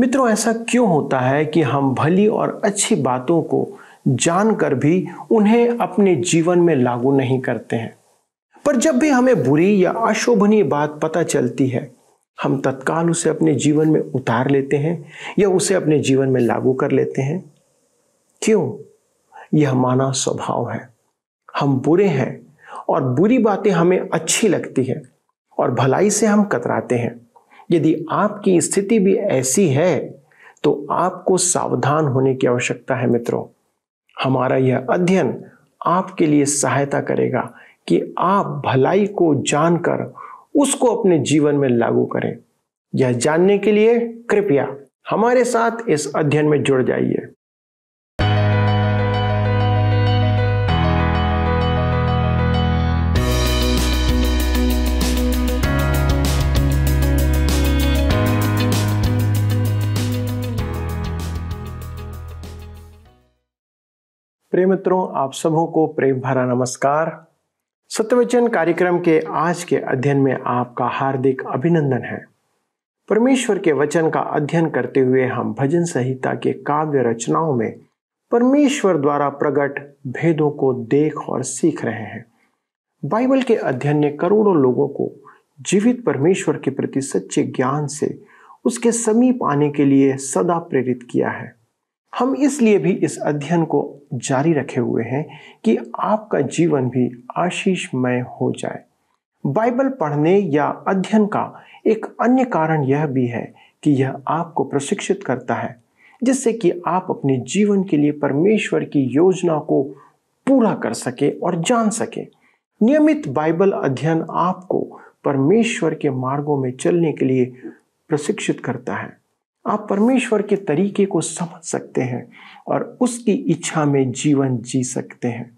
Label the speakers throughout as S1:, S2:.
S1: मित्रों ऐसा क्यों होता है कि हम भली और अच्छी बातों को जानकर भी उन्हें अपने जीवन में लागू नहीं करते हैं पर जब भी हमें बुरी या अशोभनीय बात पता चलती है हम तत्काल उसे अपने जीवन में उतार लेते हैं या उसे अपने जीवन में लागू कर लेते हैं क्यों यह माना स्वभाव है हम बुरे हैं और बुरी बातें हमें अच्छी लगती है और भलाई से हम कतराते हैं यदि आपकी स्थिति भी ऐसी है तो आपको सावधान होने की आवश्यकता है मित्रों हमारा यह अध्ययन आपके लिए सहायता करेगा कि आप भलाई को जानकर उसको अपने जीवन में लागू करें यह जानने के लिए कृपया हमारे साथ इस अध्ययन में जुड़ जाइए प्रिय मित्रों आप सबों को प्रेम भरा नमस्कार सत्यवचन कार्यक्रम के आज के अध्ययन में आपका हार्दिक अभिनंदन है परमेश्वर के वचन का अध्ययन करते हुए हम भजन संहिता के काव्य रचनाओं में परमेश्वर द्वारा प्रकट भेदों को देख और सीख रहे हैं बाइबल के अध्ययन ने करोड़ों लोगों को जीवित परमेश्वर के प्रति सच्चे ज्ञान से उसके समीप आने के लिए सदा प्रेरित किया है हम इसलिए भी इस अध्ययन को जारी रखे हुए हैं कि आपका जीवन भी आशीषमय हो जाए बाइबल पढ़ने या अध्ययन का एक अन्य कारण यह भी है कि यह आपको प्रशिक्षित करता है जिससे कि आप अपने जीवन के लिए परमेश्वर की योजना को पूरा कर सके और जान सके नियमित बाइबल अध्ययन आपको परमेश्वर के मार्गों में चलने के लिए प्रशिक्षित करता है आप परमेश्वर के तरीके को समझ सकते हैं और उसकी इच्छा में जीवन जी सकते हैं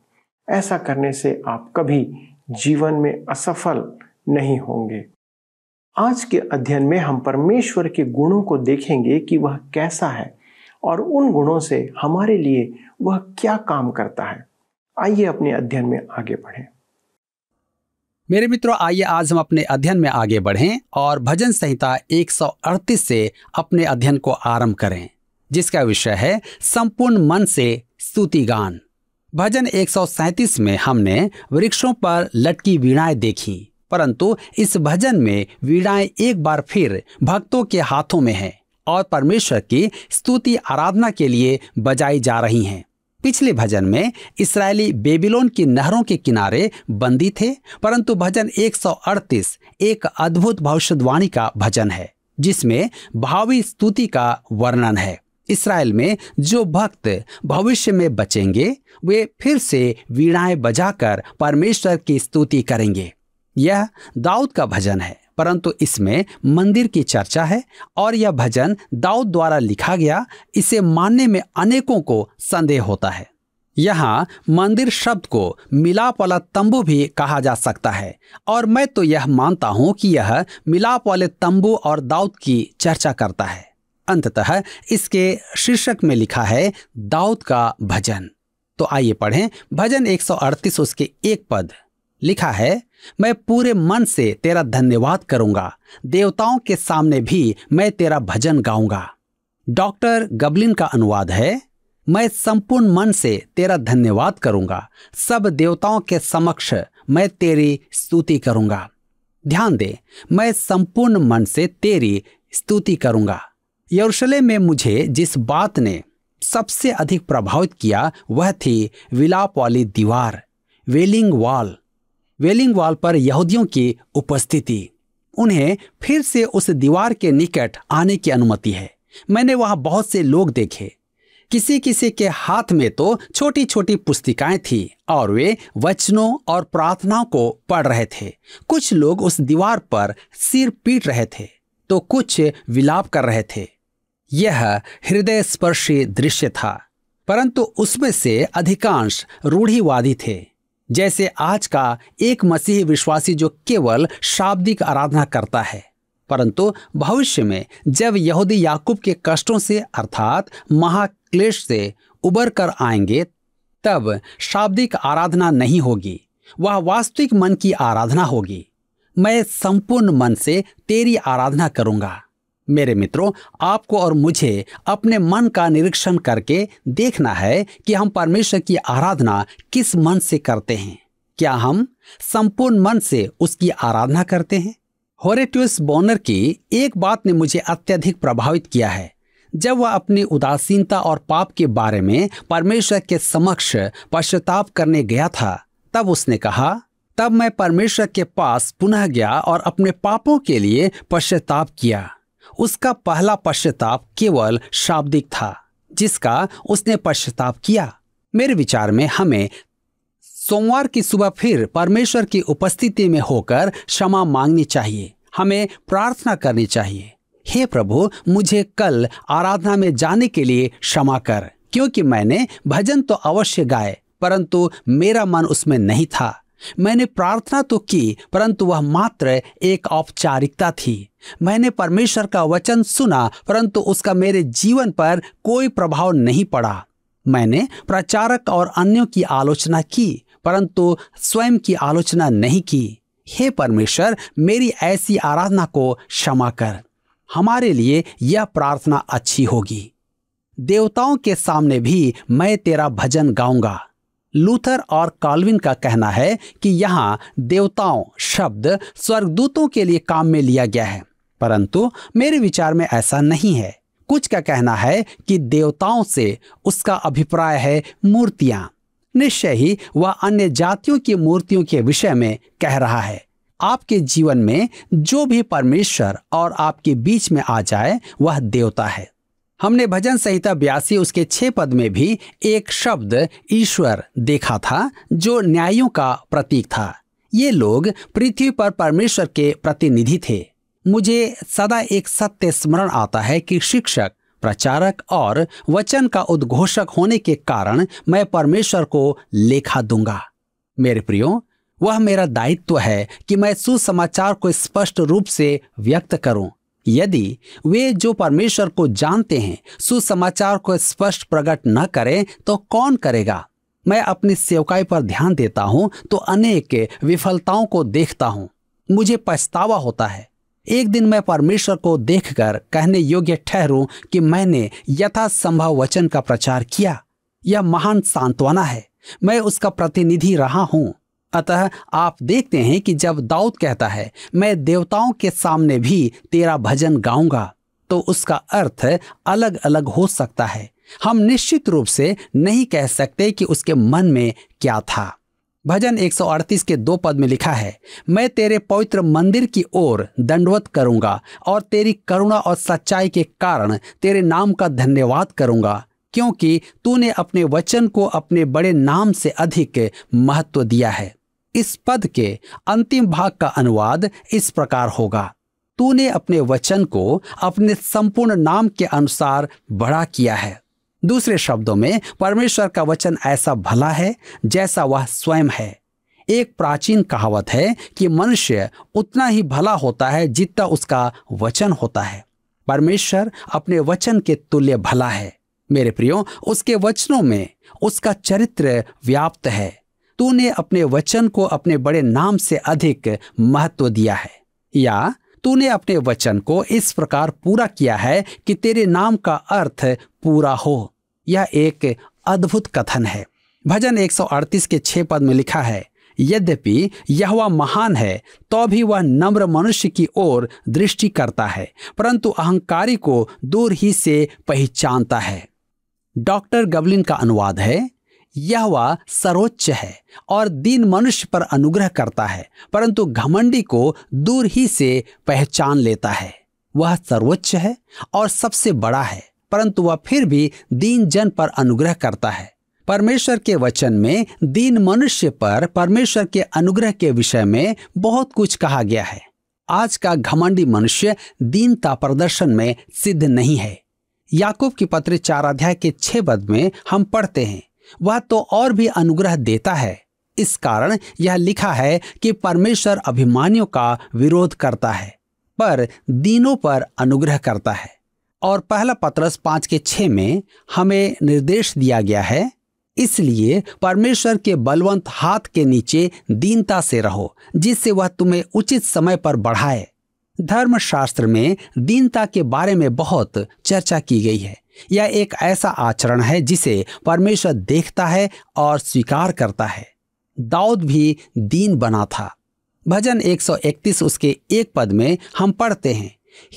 S1: ऐसा करने से आप कभी जीवन में असफल नहीं होंगे आज के अध्ययन में हम परमेश्वर के गुणों को देखेंगे कि वह कैसा है और उन गुणों से हमारे लिए वह क्या काम करता है आइए अपने अध्ययन में आगे बढ़ें
S2: मेरे मित्रों आइए आज हम अपने अध्ययन में आगे बढ़ें और भजन संहिता 138 से अपने अध्ययन को आरंभ करें जिसका विषय है संपूर्ण मन से स्तुति गान भजन 137 में हमने वृक्षों पर लटकी वीणाएं देखी परंतु इस भजन में वीणाएं एक बार फिर भक्तों के हाथों में हैं और परमेश्वर की स्तुति आराधना के लिए बजाई जा रही हैं पिछले भजन में इसराइली बेबीलोन की नहरों के किनारे बंदी थे परंतु भजन 138 एक अद्भुत भविष्यवाणी का भजन है जिसमें भावी स्तुति का वर्णन है इसराइल में जो भक्त भविष्य में बचेंगे वे फिर से वीणाएं बजाकर परमेश्वर की स्तुति करेंगे यह दाऊद का भजन है परंतु इसमें मंदिर की चर्चा है और यह भजन दाऊद द्वारा लिखा गया इसे मानने में अनेकों को संदेह होता है यहाँ मंदिर शब्द को मिलाप वाला तंबू भी कहा जा सकता है और मैं तो यह मानता हूँ कि यह मिलाप वाले तंबू और दाऊद की चर्चा करता है अंततः इसके शीर्षक में लिखा है दाऊद का भजन तो आइए पढ़ें भजन 138 उसके एक पद लिखा है मैं पूरे मन से तेरा धन्यवाद करूंगा देवताओं के सामने भी मैं तेरा भजन गाऊंगा डॉक्टर गबलिन का अनुवाद है मैं संपूर्ण मन से तेरा धन्यवाद करूंगा सब देवताओं के समक्ष मैं तेरी स्तुति करूंगा ध्यान दे मैं संपूर्ण मन से तेरी स्तुति करूंगा यरूशलेम में मुझे जिस बात ने सबसे अधिक प्रभावित किया वह थी विलाप वाली दीवार वेलिंग वॉल वेलिंग वॉल पर यहूदियों की उपस्थिति उन्हें फिर से उस दीवार के निकट आने की अनुमति है मैंने वहां बहुत से लोग देखे किसी किसी के हाथ में तो छोटी छोटी पुस्तिकाएं थी और वे वचनों और प्रार्थनाओं को पढ़ रहे थे कुछ लोग उस दीवार पर सिर पीट रहे थे तो कुछ विलाप कर रहे थे यह हृदय स्पर्शी दृश्य था परंतु उसमें से अधिकांश रूढ़िवादी थे जैसे आज का एक मसीही विश्वासी जो केवल शाब्दिक आराधना करता है परंतु भविष्य में जब यहूदी याकूब के कष्टों से अर्थात महाक्लेश से उबर कर आएंगे तब शाब्दिक आराधना नहीं होगी वह वास्तविक मन की आराधना होगी मैं संपूर्ण मन से तेरी आराधना करूंगा मेरे मित्रों आपको और मुझे अपने मन का निरीक्षण करके देखना है कि हम परमेश्वर की आराधना किस मन से करते हैं क्या हम संपूर्ण मन से उसकी आराधना करते हैं होरेट्यूस बोनर की एक बात ने मुझे अत्यधिक प्रभावित किया है जब वह अपनी उदासीनता और पाप के बारे में परमेश्वर के समक्ष पश्चाताप करने गया था तब उसने कहा तब मैं परमेश्वर के पास पुनः गया और अपने पापों के लिए पश्चाताप किया उसका पहला पश्चाताप केवल शाब्दिक था जिसका उसने पश्चाताप किया मेरे विचार में हमें सोमवार की सुबह फिर परमेश्वर की उपस्थिति में होकर क्षमा मांगनी चाहिए हमें प्रार्थना करनी चाहिए हे प्रभु मुझे कल आराधना में जाने के लिए क्षमा कर क्योंकि मैंने भजन तो अवश्य गाए परंतु मेरा मन उसमें नहीं था मैंने प्रार्थना तो की परंतु वह मात्र एक औपचारिकता थी मैंने परमेश्वर का वचन सुना परंतु उसका मेरे जीवन पर कोई प्रभाव नहीं पड़ा मैंने प्रचारक और अन्यों की आलोचना की परंतु स्वयं की आलोचना नहीं की हे परमेश्वर मेरी ऐसी आराधना को क्षमा कर हमारे लिए यह प्रार्थना अच्छी होगी देवताओं के सामने भी मैं तेरा भजन गाऊंगा लूथर और कॉलविन का कहना है कि यहाँ देवताओं शब्द स्वर्गदूतों के लिए काम में लिया गया है परंतु मेरे विचार में ऐसा नहीं है कुछ का कहना है कि देवताओं से उसका अभिप्राय है मूर्तियां निश्चय ही वह अन्य जातियों की मूर्तियों के विषय में कह रहा है आपके जीवन में जो भी परमेश्वर और आपके बीच में आ जाए वह देवता है हमने भजन संहिता ब्यासी उसके छः पद में भी एक शब्द ईश्वर देखा था जो न्यायों का प्रतीक था ये लोग पृथ्वी पर परमेश्वर के प्रतिनिधि थे मुझे सदा एक सत्य स्मरण आता है कि शिक्षक प्रचारक और वचन का उद्घोषक होने के कारण मैं परमेश्वर को लेखा दूंगा मेरे प्रियो वह मेरा दायित्व है कि मैं सुसमाचार को स्पष्ट रूप से व्यक्त करूं यदि वे जो परमेश्वर को जानते हैं सुसमाचार को स्पष्ट प्रकट न करें तो कौन करेगा मैं अपनी सेवकाई पर ध्यान देता हूं तो अनेक विफलताओं को देखता हूं मुझे पछतावा होता है एक दिन मैं परमेश्वर को देखकर कहने योग्य ठहरूं कि मैंने यथासंभव वचन का प्रचार किया यह महान सांत्वना है मैं उसका प्रतिनिधि रहा हूं अतः आप देखते हैं कि जब दाऊद कहता है मैं देवताओं के सामने भी तेरा भजन गाऊंगा तो उसका अर्थ अलग अलग हो सकता है हम निश्चित रूप से नहीं कह सकते कि उसके मन में क्या था भजन 138 के दो पद में लिखा है मैं तेरे पवित्र मंदिर की ओर दंडवत करूंगा और तेरी करुणा और सच्चाई के कारण तेरे नाम का धन्यवाद करूंगा क्योंकि तूने अपने वचन को अपने बड़े नाम से अधिक महत्व दिया है इस पद के अंतिम भाग का अनुवाद इस प्रकार होगा तूने अपने वचन को अपने संपूर्ण नाम के अनुसार बड़ा किया है दूसरे शब्दों में परमेश्वर का वचन ऐसा भला है जैसा वह स्वयं है एक प्राचीन कहावत है कि मनुष्य उतना ही भला होता है जितना उसका वचन होता है परमेश्वर अपने वचन के तुल्य भला है मेरे प्रियो उसके वचनों में उसका चरित्र व्याप्त है तूने अपने वचन को अपने बड़े नाम से अधिक महत्व दिया है या तूने अपने वचन को इस प्रकार पूरा किया है कि तेरे नाम का अर्थ पूरा हो यह एक अद्भुत कथन है भजन 138 के छह पद में लिखा है यद्यपि यह महान है तो भी वह नम्र मनुष्य की ओर दृष्टि करता है परंतु अहंकारी को दूर ही से पहचानता है डॉक्टर गबलिन का अनुवाद है यहवा सर्वोच्च है और दीन मनुष्य पर अनुग्रह करता है परंतु घमंडी को दूर ही से पहचान लेता है वह सर्वोच्च है और सबसे बड़ा है परंतु वह फिर भी दीन जन पर अनुग्रह करता है परमेश्वर के वचन में दीन मनुष्य पर परमेश्वर के अनुग्रह के विषय में बहुत कुछ कहा गया है आज का घमंडी मनुष्य दीनता प्रदर्शन में सिद्ध नहीं है याकूब की पत्र चार अध्याय के छह पद में हम पढ़ते हैं वह तो और भी अनुग्रह देता है इस कारण यह लिखा है कि परमेश्वर अभिमानियों का विरोध करता है पर दीनों पर अनुग्रह करता है और पहला पत्रस पांच के छ में हमें निर्देश दिया गया है इसलिए परमेश्वर के बलवंत हाथ के नीचे दीनता से रहो जिससे वह तुम्हें उचित समय पर बढ़ाए धर्मशास्त्र में दीनता के बारे में बहुत चर्चा की गई है यह एक ऐसा आचरण है जिसे परमेश्वर देखता है और स्वीकार करता है दाऊद भी दीन बना था भजन 131 उसके एक पद में हम पढ़ते हैं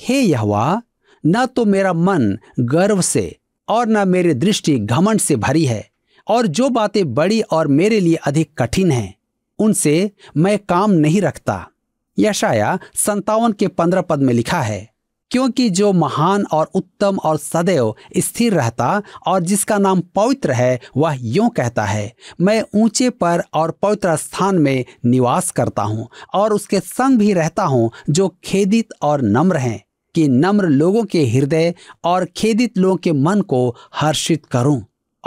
S2: हे यहवा न तो मेरा मन गर्व से और न मेरी दृष्टि घमंड से भरी है और जो बातें बड़ी और मेरे लिए अधिक कठिन हैं उनसे मैं काम नहीं रखता यशाया संतावन के पंद्रह पद में लिखा है क्योंकि जो महान और उत्तम और सदैव स्थिर रहता और जिसका नाम पवित्र है वह यो कहता है मैं ऊंचे पर और पवित्र स्थान में निवास करता हूं और उसके संग भी रहता हूं जो खेदित और नम्र हैं कि नम्र लोगों के हृदय और खेदित लोगों के मन को हर्षित करूं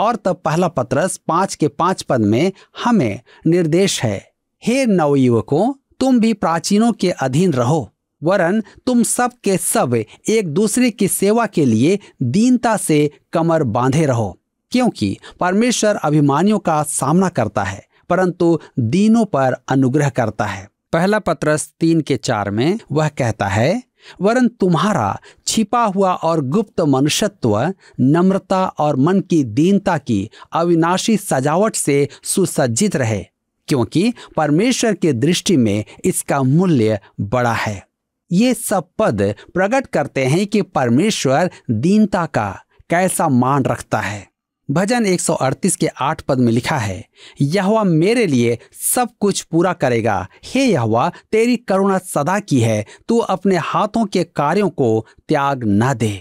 S2: और तब पहला पत्रस पांच के पांच पद में हमें निर्देश है हे नवयुवकों तुम भी प्राचीनों के अधीन रहो वरन तुम सब के सब एक दूसरे की सेवा के लिए दीनता से कमर बांधे रहो क्योंकि परमेश्वर अभिमानियों का सामना करता है परंतु दीनों पर अनुग्रह करता है पहला पत्रस तीन के चार में वह कहता है वरन तुम्हारा छिपा हुआ और गुप्त मनुष्यत्व नम्रता और मन की दीनता की अविनाशी सजावट से सुसज्जित रहे क्योंकि परमेश्वर के दृष्टि में इसका मूल्य बड़ा है ये सब पद प्रकट करते हैं कि परमेश्वर दीनता का कैसा मान रखता है भजन 138 के आठ पद में लिखा है यहवा मेरे लिए सब कुछ पूरा करेगा हे यहवा तेरी करुणा सदा की है तू अपने हाथों के कार्यों को त्याग न दे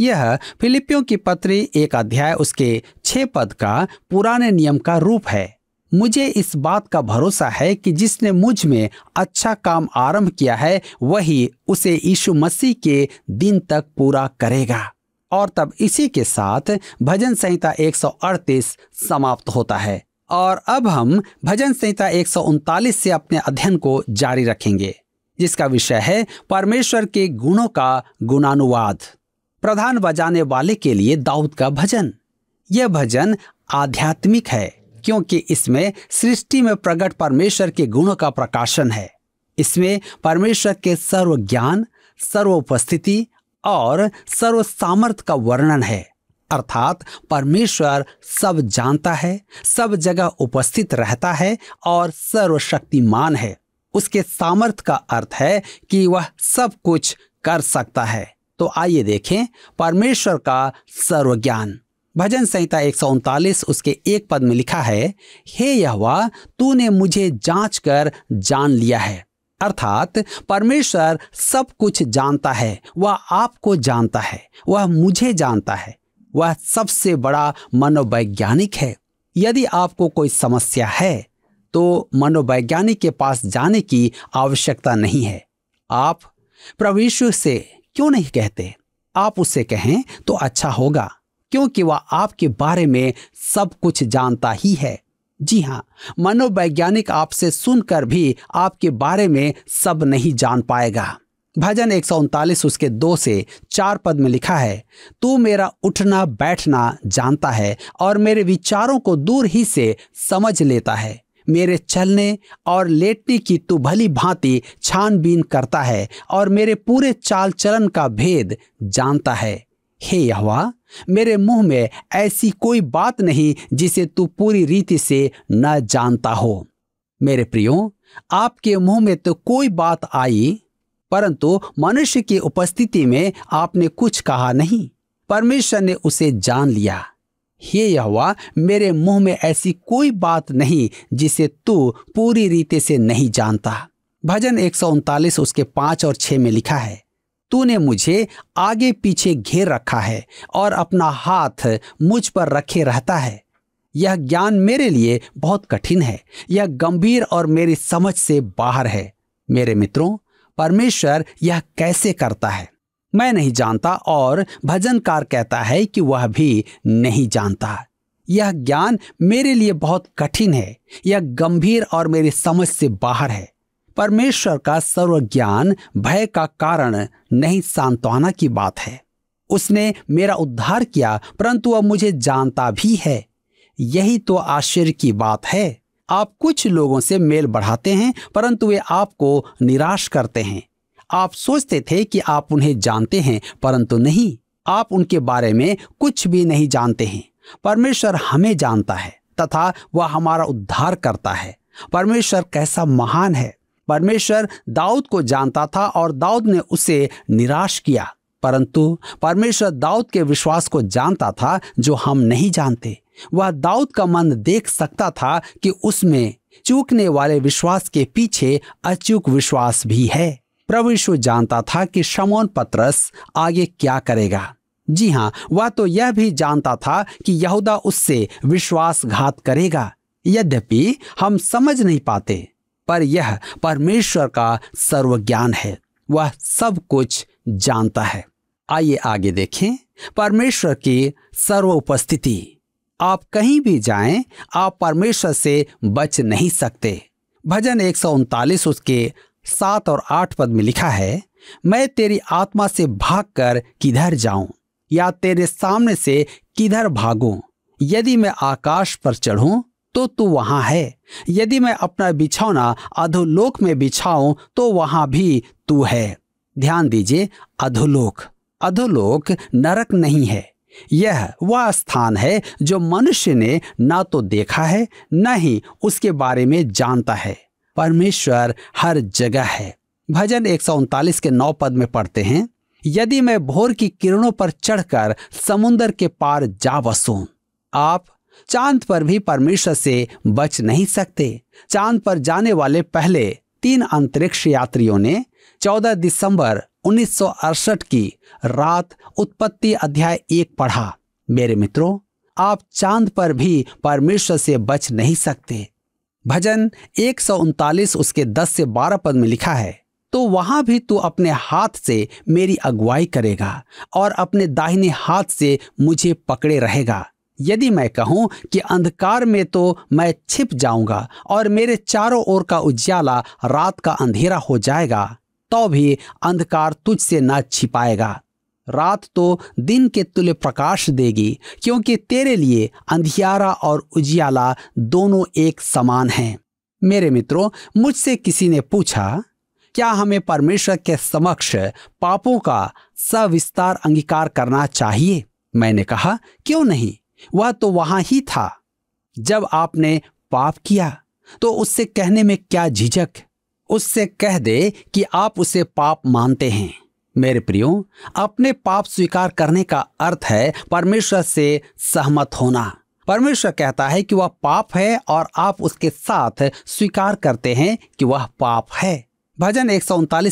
S2: यह फिलिपियों की पत्री एक अध्याय उसके छे पद का पुराने नियम का रूप है मुझे इस बात का भरोसा है कि जिसने मुझ में अच्छा काम आरंभ किया है वही उसे यीशु मसीह के दिन तक पूरा करेगा और तब इसी के साथ भजन संहिता एक समाप्त होता है और अब हम भजन संहिता एक से अपने अध्ययन को जारी रखेंगे जिसका विषय है परमेश्वर के गुणों का गुणानुवाद प्रधान बजाने वाले के लिए दाऊद का भजन यह भजन आध्यात्मिक है क्योंकि इसमें सृष्टि में प्रकट परमेश्वर के गुणों का प्रकाशन है इसमें परमेश्वर के सर्व ज्ञान सर्व उपस्थिति और सर्व सामर्थ्य का वर्णन है अर्थात परमेश्वर सब जानता है सब जगह उपस्थित रहता है और सर्वशक्तिमान है उसके सामर्थ का अर्थ है कि वह सब कुछ कर सकता है तो आइए देखें परमेश्वर का सर्वज्ञान भजन संहिता एक उसके एक पद में लिखा है हे यहवा तूने मुझे जांच कर जान लिया है अर्थात परमेश्वर सब कुछ जानता है वह आपको जानता है वह मुझे जानता है वह सबसे बड़ा मनोवैज्ञानिक है यदि आपको कोई समस्या है तो मनोवैज्ञानिक के पास जाने की आवश्यकता नहीं है आप प्रवेश से क्यों नहीं कहते आप उससे कहें तो अच्छा होगा क्योंकि वह आपके बारे में सब कुछ जानता ही है जी हाँ मनोवैज्ञानिक आपसे सुनकर भी आपके बारे में सब नहीं जान पाएगा भजन एक उसके दो से चार पद में लिखा है तू मेरा उठना बैठना जानता है और मेरे विचारों को दूर ही से समझ लेता है मेरे चलने और लेटने की तू भली भांति छानबीन करता है और मेरे पूरे चाल चलन का भेद जानता है हे यहवा मेरे मुंह में ऐसी कोई बात नहीं जिसे तू पूरी रीति से न जानता हो मेरे प्रियो आपके मुंह में तो कोई बात आई परंतु मनुष्य की उपस्थिति में आपने कुछ कहा नहीं परमेश्वर ने उसे जान लिया हे यहोवा मेरे मुंह में ऐसी कोई बात नहीं जिसे तू पूरी रीति से नहीं जानता भजन एक उसके पांच और छह में लिखा है तूने मुझे आगे पीछे घेर रखा है और अपना हाथ मुझ पर रखे रहता है यह ज्ञान मेरे लिए बहुत कठिन है यह गंभीर और मेरी समझ से बाहर है मेरे मित्रों परमेश्वर यह कैसे करता है मैं नहीं जानता और भजनकार कहता है कि वह भी नहीं जानता यह ज्ञान मेरे लिए बहुत कठिन है यह गंभीर और मेरी समझ से बाहर है परमेश्वर का सर्वज्ञान भय का कारण नहीं सांत्वना की बात है उसने मेरा उद्धार किया परंतु वह मुझे जानता भी है यही तो आश्चर्य की बात है आप कुछ लोगों से मेल बढ़ाते हैं परंतु वे आपको निराश करते हैं आप सोचते थे कि आप उन्हें जानते हैं परंतु नहीं आप उनके बारे में कुछ भी नहीं जानते हैं परमेश्वर हमें जानता है तथा वह हमारा उद्धार करता है परमेश्वर कैसा महान है परमेश्वर दाऊद को जानता था और दाऊद ने उसे निराश किया परंतु परमेश्वर दाऊद के विश्वास को जानता था जो हम नहीं जानते वह दाऊद का मन देख सकता था कि उसमें चूकने वाले विश्वास के पीछे अचूक विश्वास भी है प्रभु यीशु जानता था कि शमोन पत्रस आगे क्या करेगा जी हाँ वह तो यह भी जानता था कि यहूदा उससे विश्वासघात करेगा यद्यपि हम समझ नहीं पाते पर यह परमेश्वर का सर्वज्ञान है वह सब कुछ जानता है आइए आगे देखें परमेश्वर की सर्व उपस्थिति आप कहीं भी जाएं आप परमेश्वर से बच नहीं सकते भजन एक उसके सात और आठ पद में लिखा है मैं तेरी आत्मा से भागकर किधर जाऊं या तेरे सामने से किधर भागूं यदि मैं आकाश पर चढ़ूं तो तू वहां है यदि मैं अपना बिछौना अधोलोक में बिछाऊं तो वहां भी तू है ध्यान दीजिए अधोलोक अधोलोक नरक नहीं है यह वह स्थान है जो मनुष्य ने ना तो देखा है न ही उसके बारे में जानता है परमेश्वर हर जगह है भजन एक के नौ पद में पढ़ते हैं यदि मैं भोर की किरणों पर चढ़कर समुन्दर के पार जा बसूं आप चांद पर भी परमेश्वर से बच नहीं सकते चांद पर जाने वाले पहले तीन अंतरिक्ष यात्रियों ने 14 दिसंबर उन्नीस की रात उत्पत्ति अध्याय एक पढ़ा मेरे मित्रों आप चांद पर भी परमेश्वर से बच नहीं सकते भजन एक उसके 10 से 12 पद में लिखा है तो वहां भी तू अपने हाथ से मेरी अगुवाई करेगा और अपने दाहिने हाथ से मुझे पकड़े रहेगा यदि मैं कहूं कि अंधकार में तो मैं छिप जाऊंगा और मेरे चारों ओर का उज्याला रात का अंधेरा हो जाएगा तो भी अंधकार तुझसे न छिपाएगा रात तो दिन के तुल्य प्रकाश देगी क्योंकि तेरे लिए अंधियारा और उजियाला दोनों एक समान हैं मेरे मित्रों मुझसे किसी ने पूछा क्या हमें परमेश्वर के समक्ष पापों का सविस्तार अंगीकार करना चाहिए मैंने कहा क्यों नहीं वह तो वहां ही था जब आपने पाप किया तो उससे कहने में क्या झिझक उससे कह दे कि आप उसे पाप मानते हैं मेरे प्रियो अपने पाप स्वीकार करने का अर्थ है परमेश्वर से सहमत होना परमेश्वर कहता है कि वह पाप है और आप उसके साथ स्वीकार करते हैं कि वह पाप है भजन एक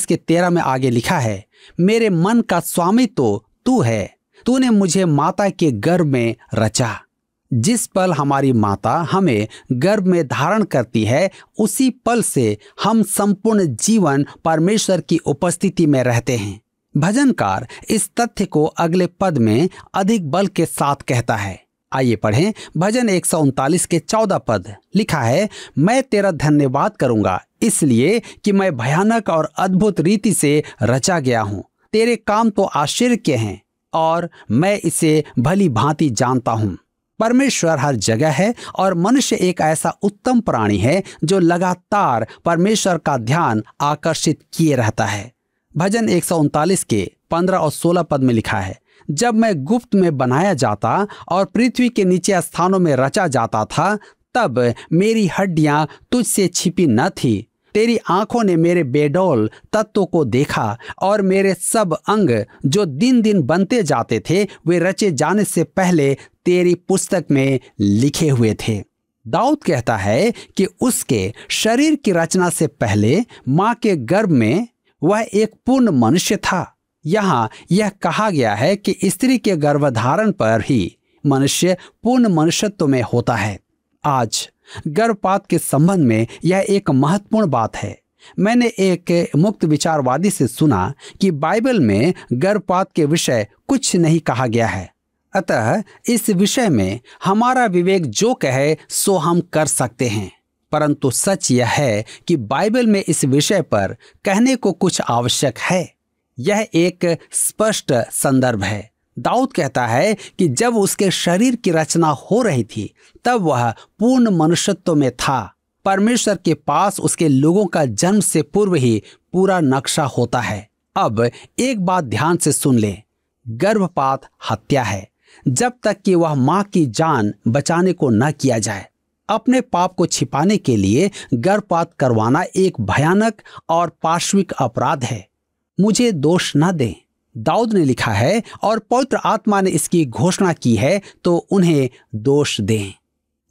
S2: के तेरह में आगे लिखा है मेरे मन का स्वामी तो तू है तूने मुझे माता के गर्भ में रचा जिस पल हमारी माता हमें गर्भ में धारण करती है उसी पल से हम संपूर्ण जीवन परमेश्वर की उपस्थिति में रहते हैं भजनकार इस तथ्य को अगले पद में अधिक बल के साथ कहता है आइए पढ़ें भजन एक के चौदह पद लिखा है मैं तेरा धन्यवाद करूंगा इसलिए कि मैं भयानक और अद्भुत रीति से रचा गया हूँ तेरे काम तो आश्चर्य के हैं और मैं इसे भली भांति जानता हूं परमेश्वर हर जगह है और मनुष्य एक ऐसा उत्तम प्राणी है जो लगातार परमेश्वर का ध्यान आकर्षित किए रहता है भजन एक के 15 और 16 पद में लिखा है जब मैं गुप्त में बनाया जाता और पृथ्वी के नीचे स्थानों में रचा जाता था तब मेरी हड्डियां तुझसे छिपी न थी तेरी आंखों ने मेरे बेडोल तत्व को देखा और मेरे सब अंग जो दिन दिन बनते जाते थे वे रचे जाने से पहले तेरी पुस्तक में लिखे हुए थे दाऊद कहता है कि उसके शरीर की रचना से पहले माँ के गर्भ में वह एक पूर्ण मनुष्य था यहाँ यह कहा गया है कि स्त्री के गर्भधारण पर ही मनुष्य पूर्ण मनुष्यत्व में होता है आज गर्भपात के संबंध में यह एक महत्वपूर्ण बात है मैंने एक मुक्त विचारवादी से सुना कि बाइबल में गर्भपात के विषय कुछ नहीं कहा गया है अतः इस विषय में हमारा विवेक जो कहे सो हम कर सकते हैं परंतु सच यह है कि बाइबल में इस विषय पर कहने को कुछ आवश्यक है यह एक स्पष्ट संदर्भ है दाऊद कहता है कि जब उसके शरीर की रचना हो रही थी तब वह पूर्ण मनुष्यत्व में था परमेश्वर के पास उसके लोगों का जन्म से पूर्व ही पूरा नक्शा होता है अब एक बात ध्यान से सुन ले गर्भपात हत्या है जब तक कि वह मां की जान बचाने को न किया जाए अपने पाप को छिपाने के लिए गर्भपात करवाना एक भयानक और पार्श्विक अपराध है मुझे दोष न दें दाऊद ने लिखा है और पवित्र आत्मा ने इसकी घोषणा की है तो उन्हें दोष दें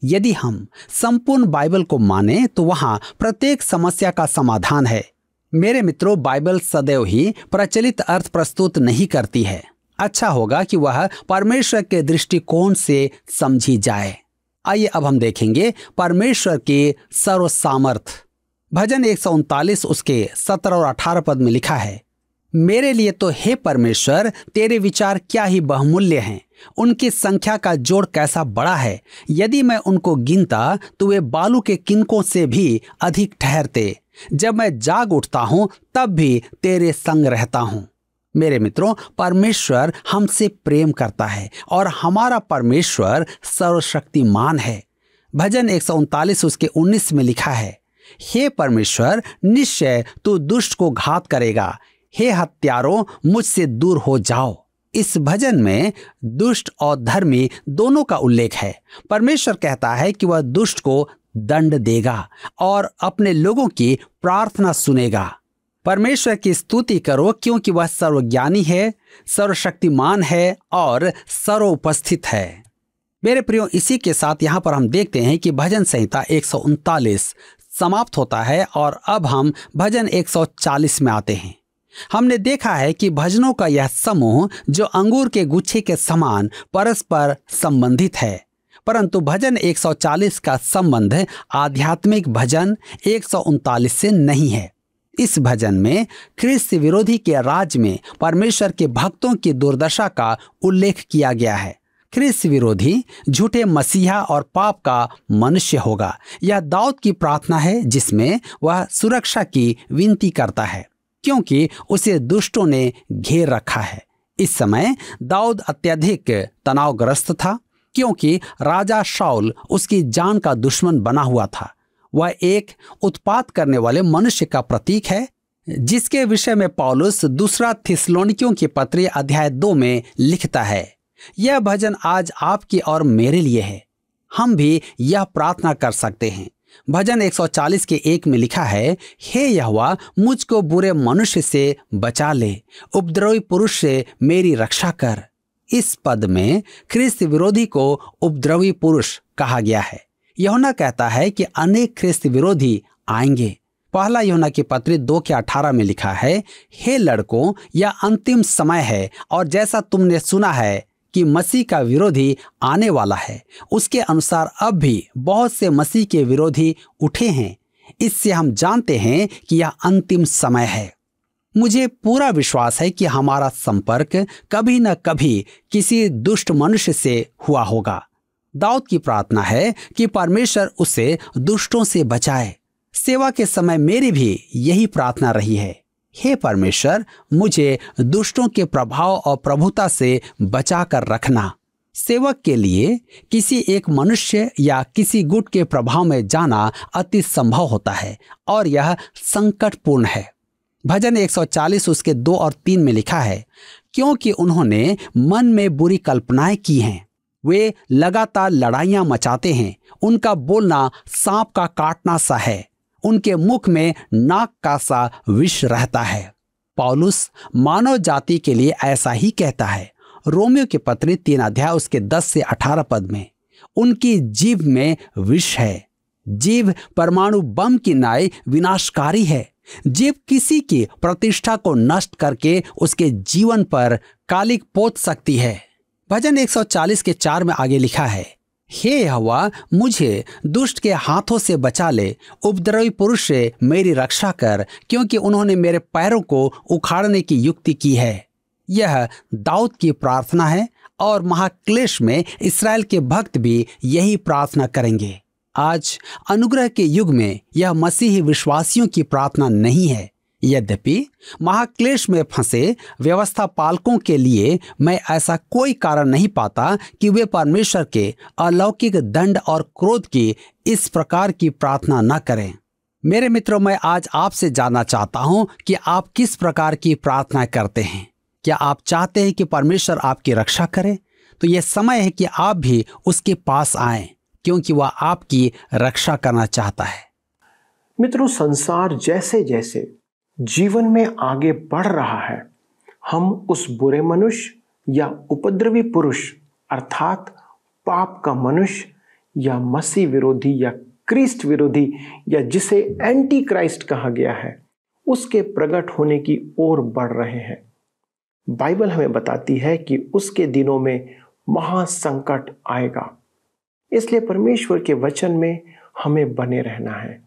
S2: यदि हम संपूर्ण बाइबल को माने तो वहां प्रत्येक समस्या का समाधान है मेरे मित्रों बाइबल सदैव ही प्रचलित अर्थ प्रस्तुत नहीं करती है अच्छा होगा कि वह परमेश्वर के दृष्टिकोण से समझी जाए आइए अब हम देखेंगे परमेश्वर के सर्व सामर्थ भजन एक उसके सत्रह और अठारह पद में लिखा है मेरे लिए तो हे परमेश्वर तेरे विचार क्या ही बहुमूल्य हैं उनकी संख्या का जोड़ कैसा बड़ा है यदि मैं उनको गिनता तो वे बालू के किनकों से भी अधिक ठहरते जब मैं जाग उठता हूँ तब भी तेरे संग रहता हूँ मेरे मित्रों परमेश्वर हमसे प्रेम करता है और हमारा परमेश्वर सर्वशक्तिमान है भजन एक उसके 19 में लिखा है हे परमेश्वर निश्चय तू दुष्ट को घात करेगा हे हत्यारों मुझसे दूर हो जाओ इस भजन में दुष्ट और धर्मी दोनों का उल्लेख है परमेश्वर कहता है कि वह दुष्ट को दंड देगा और अपने लोगों की प्रार्थना सुनेगा परमेश्वर की स्तुति करो क्योंकि वह सर्वज्ञानी है सर्वशक्तिमान है और सर्वोपस्थित है मेरे प्रियो इसी के साथ यहाँ पर हम देखते हैं कि भजन संहिता एक समाप्त होता है और अब हम भजन 140 में आते हैं हमने देखा है कि भजनों का यह समूह जो अंगूर के गुच्छे के समान परस्पर संबंधित है परंतु भजन 140 का संबंध आध्यात्मिक भजन एक से नहीं है इस भजन में क्रिस्त विरोधी के राज में परमेश्वर के भक्तों की दुर्दशा का उल्लेख किया गया है क्रिस्त विरोधी झूठे मसीहा और पाप का मनुष्य होगा यह दाऊद की प्रार्थना है जिसमें वह सुरक्षा की विनती करता है क्योंकि उसे दुष्टों ने घेर रखा है इस समय दाऊद अत्यधिक तनावग्रस्त था क्योंकि राजा शाउल उसकी जान का दुश्मन बना हुआ था वह एक उत्पात करने वाले मनुष्य का प्रतीक है जिसके विषय में पॉलुस दूसरा थिसलोनिकियों की पत्री अध्याय दो में लिखता है यह भजन आज आपकी और मेरे लिए है हम भी यह प्रार्थना कर सकते हैं भजन 140 के एक में लिखा है हे यहवा मुझको बुरे मनुष्य से बचा ले उपद्रवी पुरुष से मेरी रक्षा कर इस पद में ख्रिस्त विरोधी को उपद्रवी पुरुष कहा गया है यहुना कहता है कि अनेक ख्रिस्त विरोधी आएंगे पहला योना की पत्री दो के अठारह में लिखा है हे लड़कों यह अंतिम समय है और जैसा तुमने सुना है कि मसीह का विरोधी आने वाला है उसके अनुसार अब भी बहुत से मसीह के विरोधी उठे हैं इससे हम जानते हैं कि यह अंतिम समय है मुझे पूरा विश्वास है कि हमारा संपर्क कभी न कभी किसी दुष्ट मनुष्य से हुआ होगा दाऊद की प्रार्थना है कि परमेश्वर उसे दुष्टों से बचाए सेवा के समय मेरी भी यही प्रार्थना रही है हे परमेश्वर मुझे दुष्टों के प्रभाव और प्रभुता से बचा कर रखना सेवक के लिए किसी एक मनुष्य या किसी गुट के प्रभाव में जाना अति संभव होता है और यह संकटपूर्ण है भजन 140 उसके दो और तीन में लिखा है क्योंकि उन्होंने मन में बुरी कल्पनाएं की हैं वे लगातार लड़ाइयां मचाते हैं उनका बोलना सांप का काटना सा है उनके मुख में नाक का सा विष रहता है पॉलुस मानव जाति के लिए ऐसा ही कहता है रोमियो के पत्र तीन अध्याय उसके दस से अठारह पद में उनकी जीव में विष है जीव परमाणु बम की नाई विनाशकारी है जीव किसी की प्रतिष्ठा को नष्ट करके उसके जीवन पर कालिक पोत सकती है भजन 140 के चार में आगे लिखा है हे हवा मुझे दुष्ट के हाथों से बचा ले उपद्रवी पुरुष से मेरी रक्षा कर क्योंकि उन्होंने मेरे पैरों को उखाड़ने की युक्ति की है यह दाऊद की प्रार्थना है और महाक्लेश में इसराइल के भक्त भी यही प्रार्थना करेंगे आज अनुग्रह के युग में यह मसीही विश्वासियों की प्रार्थना नहीं है यद्यपि महाक्लेश में फंसे व्यवस्था पालकों के लिए मैं ऐसा कोई कारण नहीं पाता कि वे परमेश्वर के अलौकिक दंड और क्रोध की इस प्रकार की प्रार्थना न करें मेरे मित्रों मैं आज आपसे जानना चाहता हूं कि आप किस प्रकार की प्रार्थना करते हैं क्या आप चाहते हैं कि परमेश्वर आपकी रक्षा करे तो यह समय है कि आप भी उसके पास आए क्योंकि वह आपकी रक्षा करना चाहता है
S1: मित्रों संसार जैसे जैसे जीवन में आगे बढ़ रहा है हम उस बुरे मनुष्य या उपद्रवी पुरुष अर्थात पाप का मनुष्य या मसी विरोधी या क्रिस्ट विरोधी या जिसे एंटी क्राइस्ट कहा गया है उसके प्रकट होने की ओर बढ़ रहे हैं बाइबल हमें बताती है कि उसके दिनों में महासंकट आएगा इसलिए परमेश्वर के वचन में हमें बने रहना है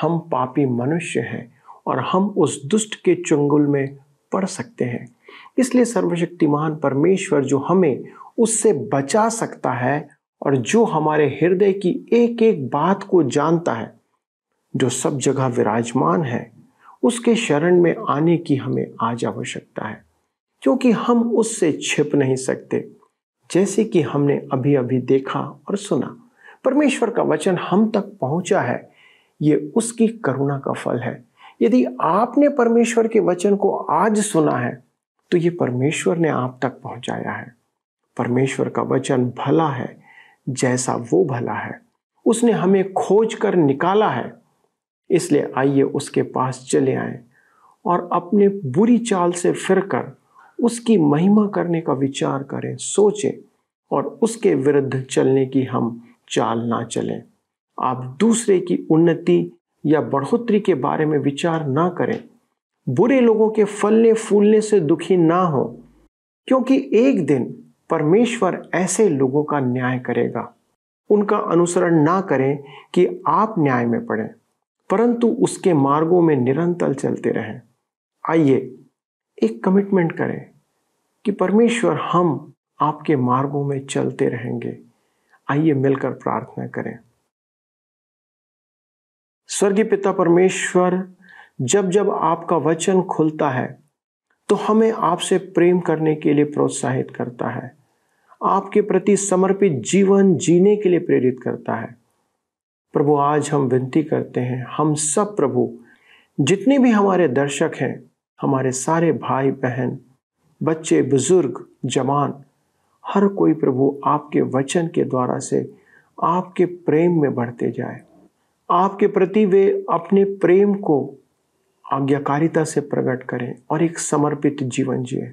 S1: हम पापी मनुष्य हैं और हम उस दुष्ट के चुंगुल में पड़ सकते हैं इसलिए सर्वशक्तिमान परमेश्वर जो हमें उससे बचा सकता है और जो हमारे हृदय की एक एक बात को जानता है जो सब जगह विराजमान है उसके शरण में आने की हमें आज आवश्यकता है क्योंकि हम उससे छिप नहीं सकते जैसे कि हमने अभी अभी देखा और सुना परमेश्वर का वचन हम तक पहुंचा है ये उसकी करुणा का फल है यदि आपने परमेश्वर के वचन को आज सुना है तो ये परमेश्वर ने आप तक पहुंचाया है परमेश्वर का वचन भला है जैसा वो भला है उसने हमें खोज कर निकाला है इसलिए आइए उसके पास चले आए और अपने बुरी चाल से फिर कर उसकी महिमा करने का विचार करें सोचें और उसके विरुद्ध चलने की हम चाल ना चलें आप दूसरे की उन्नति या बढ़ोतरी के बारे में विचार ना करें बुरे लोगों के फलने फूलने से दुखी ना हो क्योंकि एक दिन परमेश्वर ऐसे लोगों का न्याय करेगा उनका अनुसरण ना करें कि आप न्याय में पड़ें परंतु उसके मार्गों में निरंतर चलते रहें आइए एक कमिटमेंट करें कि परमेश्वर हम आपके मार्गों में चलते रहेंगे आइए मिलकर प्रार्थना करें स्वर्गीय पिता परमेश्वर जब जब आपका वचन खुलता है तो हमें आपसे प्रेम करने के लिए प्रोत्साहित करता है आपके प्रति समर्पित जीवन जीने के लिए प्रेरित करता है प्रभु आज हम विनती करते हैं हम सब प्रभु जितने भी हमारे दर्शक हैं हमारे सारे भाई बहन बच्चे बुजुर्ग जवान हर कोई प्रभु आपके वचन के द्वारा से आपके प्रेम में बढ़ते जाए आपके प्रति वे अपने प्रेम को आज्ञाकारिता से प्रकट करें और एक समर्पित जीवन जिए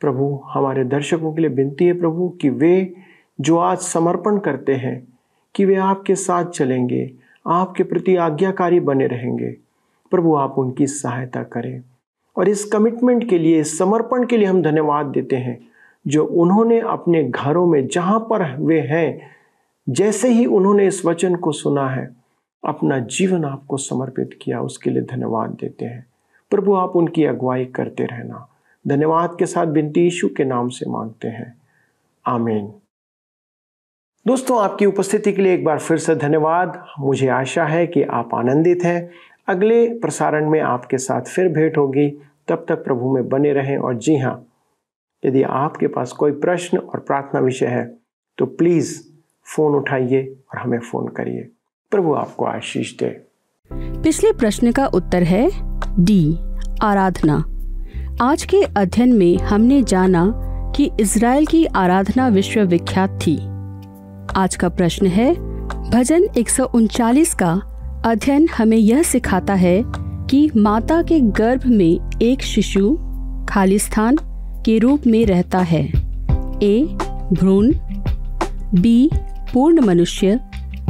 S1: प्रभु हमारे दर्शकों के लिए विनती है प्रभु कि वे जो आज समर्पण करते हैं कि वे आपके साथ चलेंगे आपके प्रति आज्ञाकारी बने रहेंगे प्रभु आप उनकी सहायता करें और इस कमिटमेंट के लिए समर्पण के लिए हम धन्यवाद देते हैं जो उन्होंने अपने घरों में जहाँ पर वे हैं जैसे ही उन्होंने इस वचन को सुना है अपना जीवन आपको समर्पित किया उसके लिए धन्यवाद देते हैं प्रभु आप उनकी अगुवाई करते रहना धन्यवाद के साथ बिनती यीशु के नाम से मांगते हैं आमीन दोस्तों आपकी उपस्थिति के लिए एक बार फिर से धन्यवाद मुझे आशा है कि आप आनंदित हैं अगले प्रसारण में आपके साथ फिर भेंट होगी तब तक प्रभु में बने रहें और जी हाँ यदि आपके पास कोई प्रश्न और प्रार्थना विषय है तो प्लीज़ फ़ोन उठाइए और हमें फ़ोन करिए प्रभु आपको आशीष दे
S2: पिछले प्रश्न का उत्तर है डी आराधना आज के अध्ययन में हमने जाना कि इसराइल की आराधना विश्वविख्यात थी आज का प्रश्न है भजन एक का अध्ययन हमें यह सिखाता है कि माता के गर्भ में एक शिशु खाली स्थान के रूप में रहता है ए भ्रूण बी पूर्ण मनुष्य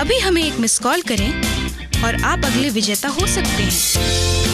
S1: अभी हमें एक मिस कॉल करें और आप अगले विजेता हो सकते हैं